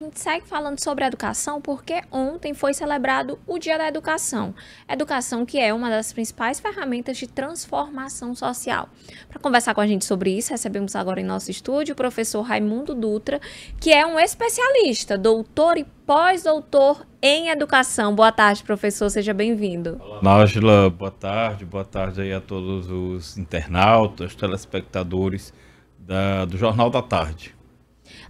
A gente segue falando sobre educação porque ontem foi celebrado o Dia da Educação. Educação que é uma das principais ferramentas de transformação social. Para conversar com a gente sobre isso, recebemos agora em nosso estúdio o professor Raimundo Dutra, que é um especialista, doutor e pós-doutor em educação. Boa tarde, professor, seja bem-vindo. Nájila, boa tarde, boa tarde aí a todos os internautas, telespectadores da, do Jornal da Tarde.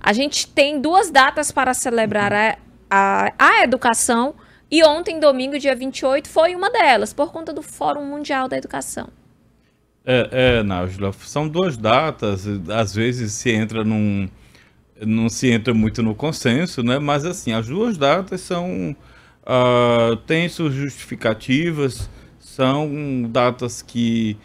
A gente tem duas datas para celebrar a, a, a educação e ontem, domingo, dia 28, foi uma delas, por conta do Fórum Mundial da Educação. É, é Nájula, são duas datas, às vezes se entra num. não se entra muito no consenso, né? Mas assim, as duas datas são. Uh, têm suas justificativas, são datas que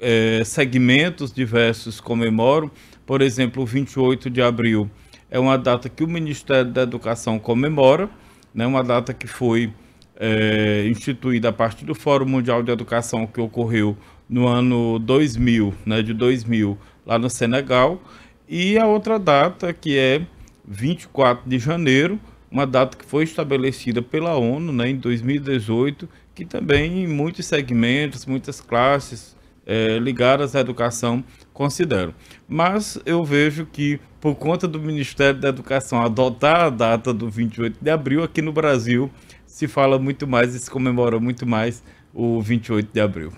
é, segmentos diversos comemoram. Por exemplo, 28 de abril é uma data que o Ministério da Educação comemora, né, uma data que foi é, instituída a partir do Fórum Mundial de Educação que ocorreu no ano 2000, né, de 2000, lá no Senegal. E a outra data, que é 24 de janeiro, uma data que foi estabelecida pela ONU né, em 2018, que também em muitos segmentos, muitas classes é, ligadas à educação considero. Mas eu vejo que, por conta do Ministério da Educação adotar a data do 28 de abril, aqui no Brasil se fala muito mais e se comemora muito mais o 28 de abril.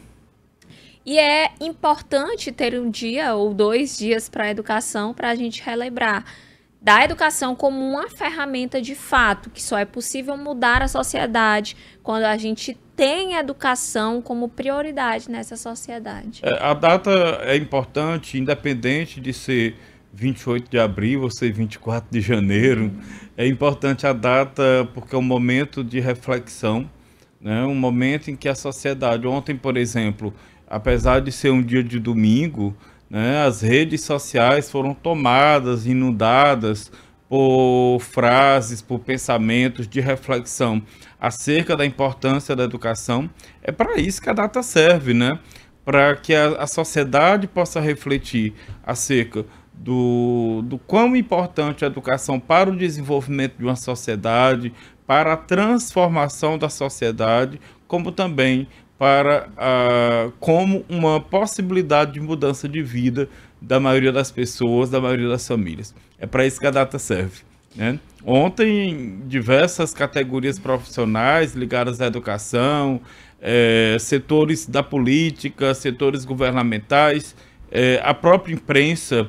E é importante ter um dia ou dois dias para a educação para a gente relembrar da educação como uma ferramenta de fato, que só é possível mudar a sociedade quando a gente tem a educação como prioridade nessa sociedade. É, a data é importante, independente de ser 28 de abril ou ser 24 de janeiro, é importante a data porque é um momento de reflexão, né? um momento em que a sociedade, ontem, por exemplo, apesar de ser um dia de domingo, né? As redes sociais foram tomadas, inundadas por frases, por pensamentos de reflexão acerca da importância da educação. É para isso que a data serve, né? Para que a, a, sociedade possa refletir acerca do, do quão importante a educação para o desenvolvimento de uma sociedade, para a transformação da sociedade, como também para uh, como uma possibilidade de mudança de vida da maioria das pessoas, da maioria das famílias. É para isso que a data serve. Né? Ontem, diversas categorias profissionais ligadas à educação, eh, setores da política, setores governamentais, eh, a própria imprensa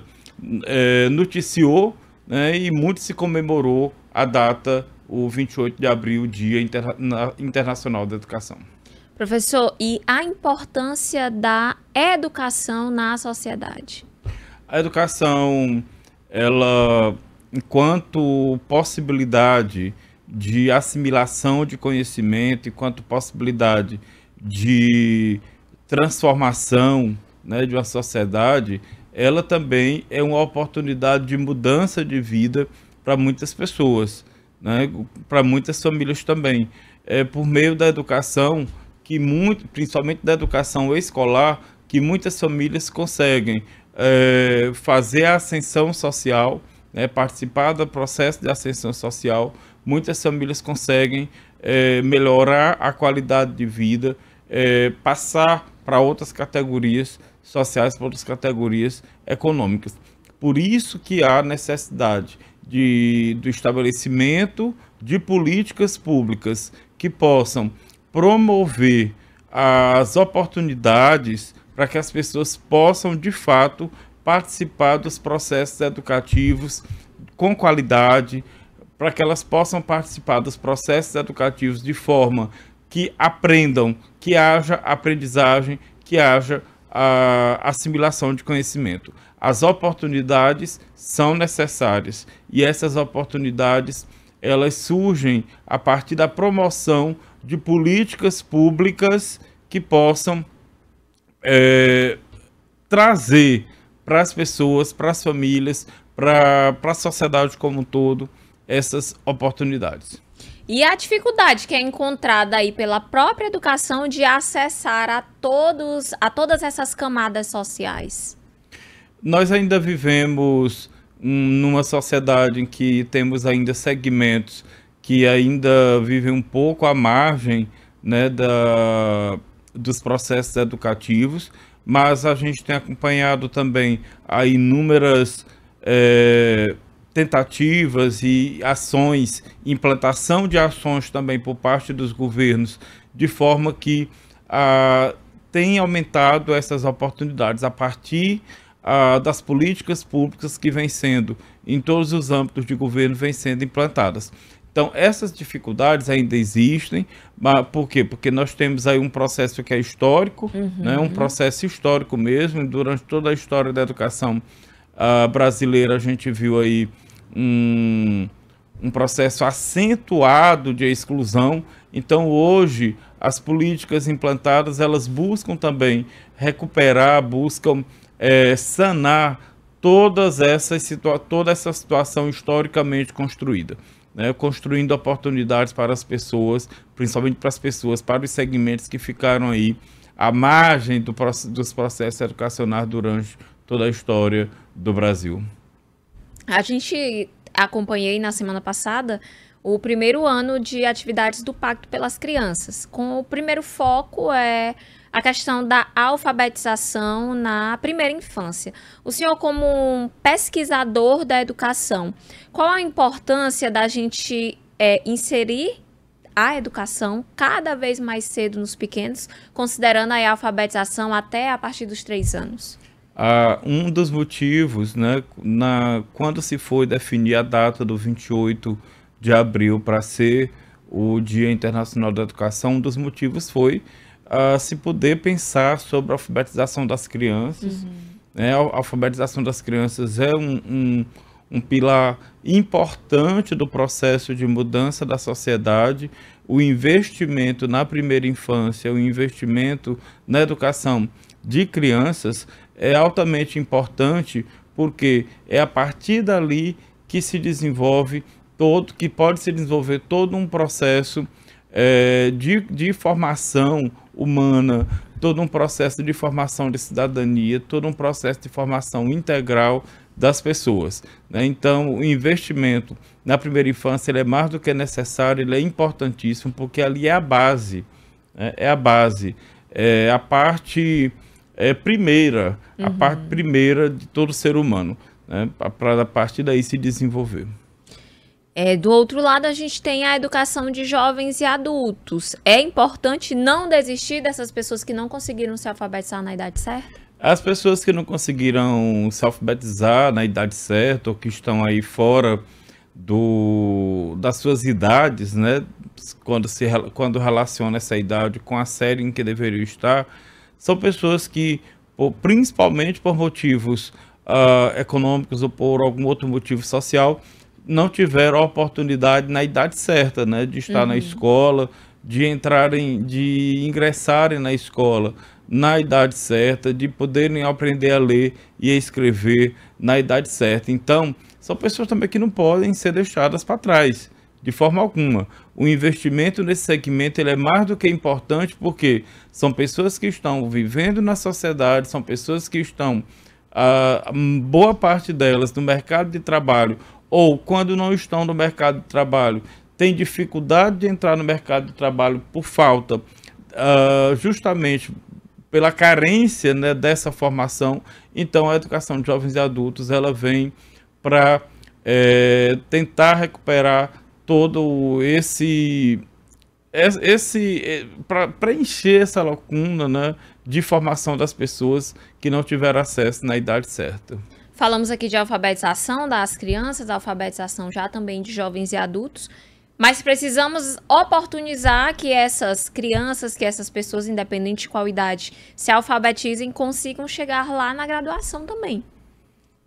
eh, noticiou né, e muito se comemorou a data, o 28 de abril, Dia Interna Internacional da Educação. Professor, e a importância da educação na sociedade? A educação, ela, enquanto possibilidade de assimilação de conhecimento, enquanto possibilidade de transformação né, de uma sociedade, ela também é uma oportunidade de mudança de vida para muitas pessoas, né, para muitas famílias também. É, por meio da educação, que muito, principalmente da educação escolar, que muitas famílias conseguem é, fazer a ascensão social, né, participar do processo de ascensão social, muitas famílias conseguem é, melhorar a qualidade de vida, é, passar para outras categorias sociais, para outras categorias econômicas. Por isso que há necessidade de, do estabelecimento de políticas públicas que possam promover as oportunidades para que as pessoas possam, de fato, participar dos processos educativos com qualidade, para que elas possam participar dos processos educativos de forma que aprendam, que haja aprendizagem, que haja a ah, assimilação de conhecimento. As oportunidades são necessárias e essas oportunidades elas surgem a partir da promoção de políticas públicas que possam é, trazer para as pessoas, para as famílias, para a sociedade como um todo, essas oportunidades. E a dificuldade que é encontrada aí pela própria educação de acessar a todos, a todas essas camadas sociais. Nós ainda vivemos hum, numa sociedade em que temos ainda segmentos que ainda vivem um pouco à margem né, da, dos processos educativos, mas a gente tem acompanhado também a inúmeras é, tentativas e ações, implantação de ações também por parte dos governos, de forma que ah, tem aumentado essas oportunidades a partir das políticas públicas que vêm sendo, em todos os âmbitos de governo, vêm sendo implantadas. Então, essas dificuldades ainda existem, mas por quê? Porque nós temos aí um processo que é histórico, uhum. né, um processo histórico mesmo, durante toda a história da educação uh, brasileira, a gente viu aí um, um processo acentuado de exclusão. Então, hoje, as políticas implantadas, elas buscam também recuperar, buscam é, sanar todas essas situa toda essa situação historicamente construída né, construindo oportunidades para as pessoas, principalmente para as pessoas, para os segmentos que ficaram aí à margem do, dos processos educacionais durante toda a história do Brasil. A gente acompanhei na semana passada o primeiro ano de atividades do Pacto pelas Crianças, com o primeiro foco é a questão da alfabetização na primeira infância. O senhor, como um pesquisador da educação, qual a importância da gente é, inserir a educação cada vez mais cedo nos pequenos, considerando a alfabetização até a partir dos três anos? Ah, um dos motivos, né, na, quando se foi definir a data do 28 de abril para ser o Dia Internacional da Educação, um dos motivos foi uh, se poder pensar sobre a alfabetização das crianças. Uhum. Né? A alfabetização das crianças é um, um, um pilar importante do processo de mudança da sociedade. O investimento na primeira infância, o investimento na educação de crianças é altamente importante porque é a partir dali que se desenvolve todo, que pode se desenvolver todo um processo é, de, de formação humana, todo um processo de formação de cidadania, todo um processo de formação integral das pessoas. Né? Então, o investimento na primeira infância ele é mais do que necessário, ele é importantíssimo, porque ali é a base, né? é a base, é a parte é, primeira, uhum. a parte primeira de todo ser humano, né? para a partir daí se desenvolver. É, do outro lado, a gente tem a educação de jovens e adultos. É importante não desistir dessas pessoas que não conseguiram se alfabetizar na idade certa? As pessoas que não conseguiram se alfabetizar na idade certa ou que estão aí fora do, das suas idades, né? Quando, se, quando relaciona essa idade com a série em que deveriam estar, são pessoas que, por, principalmente por motivos uh, econômicos ou por algum outro motivo social, não tiveram a oportunidade na idade certa, né, de estar uhum. na escola, de entrarem, de ingressarem na escola na idade certa, de poderem aprender a ler e a escrever na idade certa. Então, são pessoas também que não podem ser deixadas para trás de forma alguma. O investimento nesse segmento ele é mais do que importante porque são pessoas que estão vivendo na sociedade, são pessoas que estão, a, ah, a boa parte delas, no mercado de trabalho ou quando não estão no mercado de trabalho, têm dificuldade de entrar no mercado de trabalho por falta, uh, justamente pela carência né, dessa formação. Então, a educação de jovens e adultos ela vem para é, eh, tentar recuperar todo esse esse eh, para preencher essa lacuna né, de formação das pessoas que não tiveram acesso na idade certa. Falamos aqui de alfabetização das crianças, alfabetização já também de jovens e adultos, mas precisamos oportunizar que essas crianças, que essas pessoas, independente de qual idade, se alfabetizem, consigam chegar lá na graduação também.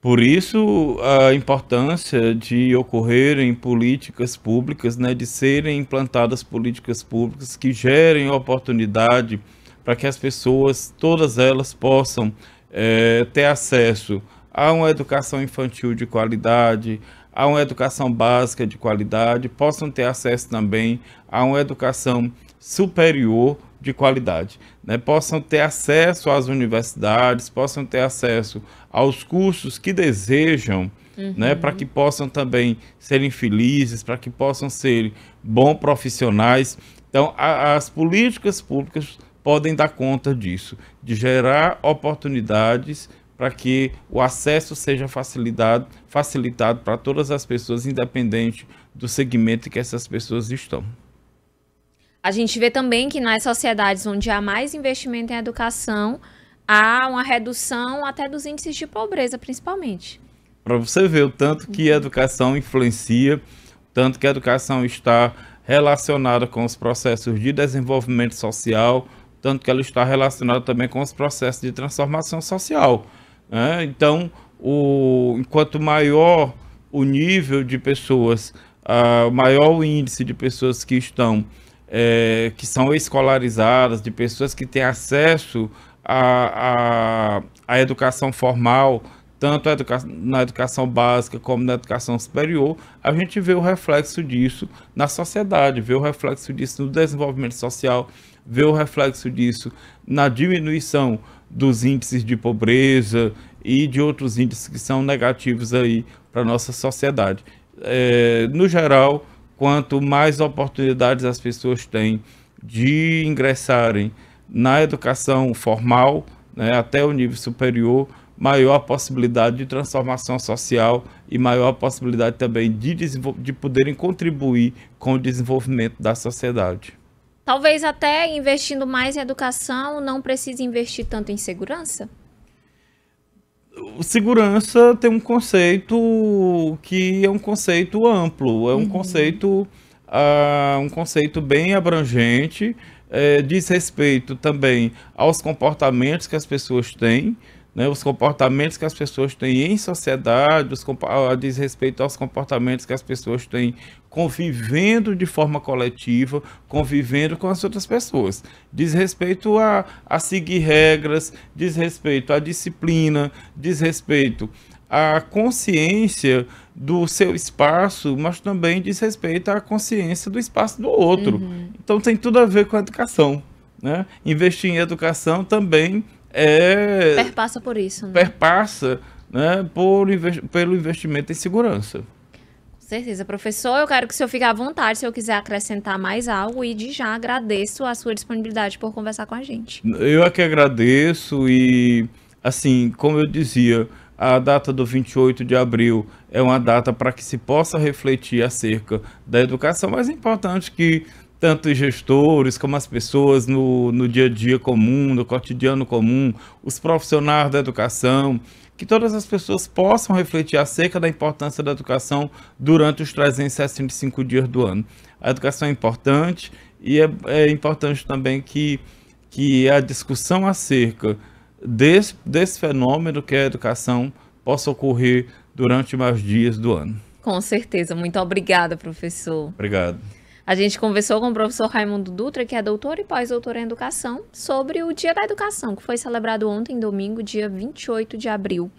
Por isso, a importância de ocorrerem políticas públicas, né, de serem implantadas políticas públicas que gerem oportunidade para que as pessoas, todas elas, possam é, ter acesso a uma educação infantil de qualidade, a uma educação básica de qualidade, possam ter acesso também a uma educação superior de qualidade, né? possam ter acesso às universidades, possam ter acesso aos cursos que desejam, uhum. né? para que possam também serem felizes, para que possam ser bons profissionais. Então, a, as políticas públicas podem dar conta disso, de gerar oportunidades para que o acesso seja facilitado, facilitado para todas as pessoas, independente do segmento em que essas pessoas estão. A gente vê também que nas sociedades onde há mais investimento em educação, há uma redução até dos índices de pobreza, principalmente. Para você ver o tanto que a educação influencia, tanto que a educação está relacionada com os processos de desenvolvimento social, tanto que ela está relacionada também com os processos de transformação social. Né? Então, o, enquanto maior o nível de pessoas, uh, maior o índice de pessoas que estão, é, que são escolarizadas, de pessoas que têm acesso à, a educação formal, tanto educa na educação básica como na educação superior, a gente vê o reflexo disso na sociedade, vê o reflexo disso no desenvolvimento social, vê o reflexo disso na diminuição dos índices de pobreza e de outros índices que são negativos aí para nossa sociedade. É, no geral, quanto mais oportunidades as pessoas têm de ingressarem na educação formal, né, até o nível superior, maior a possibilidade de transformação social e maior a possibilidade também de, de poderem contribuir com o desenvolvimento da sociedade. Talvez até investindo mais em educação não precise investir tanto em segurança? Segurança tem um conceito que é um conceito amplo, é um uhum. conceito uh, um conceito bem abrangente, é, diz respeito também aos comportamentos que as pessoas têm, né, os comportamentos que as pessoas têm em sociedade, os, a desrespeito aos comportamentos que as pessoas têm convivendo de forma coletiva, convivendo com as outras pessoas. Desrespeito a, a seguir regras, desrespeito à disciplina, desrespeito à consciência do seu espaço, mas também desrespeito à consciência do espaço do outro. Uhum. Então tem tudo a ver com a educação. Né? Investir em educação também é, perpassa por isso. Né? Perpassa né, por, pelo investimento em segurança. Com certeza, professor. Eu quero que o senhor fique à vontade se eu quiser acrescentar mais algo e de já agradeço a sua disponibilidade por conversar com a gente. Eu é que agradeço e, assim, como eu dizia, a data do 28 de abril é uma data para que se possa refletir acerca da educação, mas é importante que tanto os gestores como as pessoas no, no dia a dia comum, no cotidiano comum, os profissionais da educação, que todas as pessoas possam refletir acerca da importância da educação durante os 365 dias do ano. A educação é importante e é, é importante também que, que a discussão acerca desse, desse fenômeno que é a educação possa ocorrer durante mais dias do ano. Com certeza. Muito obrigada, professor. Obrigado. A gente conversou com o professor Raimundo Dutra, que é doutor e pós-doutor em educação, sobre o Dia da Educação, que foi celebrado ontem, domingo, dia 28 de abril.